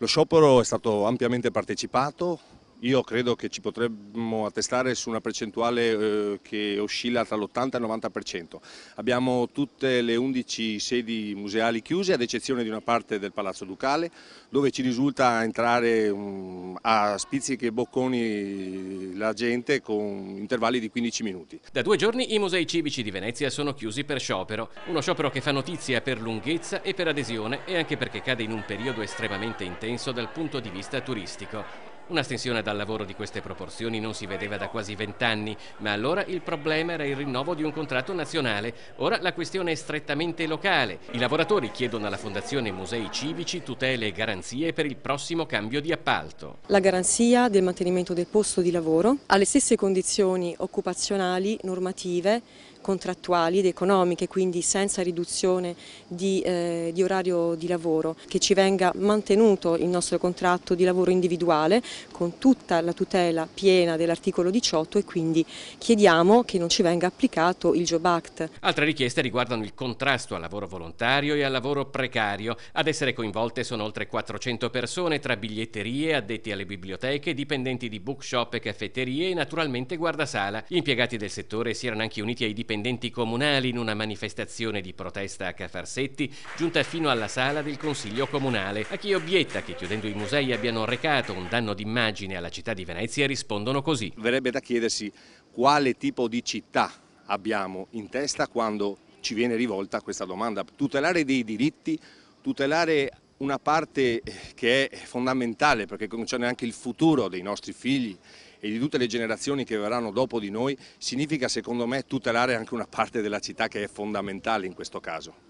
Lo sciopero è stato ampiamente partecipato, io credo che ci potremmo attestare su una percentuale eh, che oscilla tra l'80 e il 90%. Abbiamo tutte le 11 sedi museali chiuse, ad eccezione di una parte del Palazzo Ducale, dove ci risulta entrare um, a spizzichi e bocconi eh, la gente con intervalli di 15 minuti. Da due giorni i musei civici di Venezia sono chiusi per sciopero. Uno sciopero che fa notizia per lunghezza e per adesione e anche perché cade in un periodo estremamente intenso dal punto di vista turistico. Una stensione dal lavoro di queste proporzioni non si vedeva da quasi vent'anni, ma allora il problema era il rinnovo di un contratto nazionale. Ora la questione è strettamente locale. I lavoratori chiedono alla Fondazione Musei Civici tutele e garanzie per il prossimo cambio di appalto. La garanzia del mantenimento del posto di lavoro alle stesse condizioni occupazionali, normative, contrattuali ed economiche, quindi senza riduzione di, eh, di orario di lavoro, che ci venga mantenuto il nostro contratto di lavoro individuale con tutta la tutela piena dell'articolo 18 e quindi chiediamo che non ci venga applicato il Job Act. Altre richieste riguardano il contrasto al lavoro volontario e al lavoro precario. Ad essere coinvolte sono oltre 400 persone tra biglietterie, addetti alle biblioteche, dipendenti di bookshop e caffetterie e naturalmente guardasala. Gli impiegati del settore si erano anche uniti ai dipendenti comunali in una manifestazione di protesta a Cafarsetti giunta fino alla sala del Consiglio Comunale. A chi obietta che chiudendo i musei abbiano recato un danno di immagine alla città di Venezia rispondono così. Verrebbe da chiedersi quale tipo di città abbiamo in testa quando ci viene rivolta questa domanda. Tutelare dei diritti, tutelare una parte eh, che è fondamentale perché concerne anche il futuro dei nostri figli e di tutte le generazioni che verranno dopo di noi, significa secondo me tutelare anche una parte della città che è fondamentale in questo caso.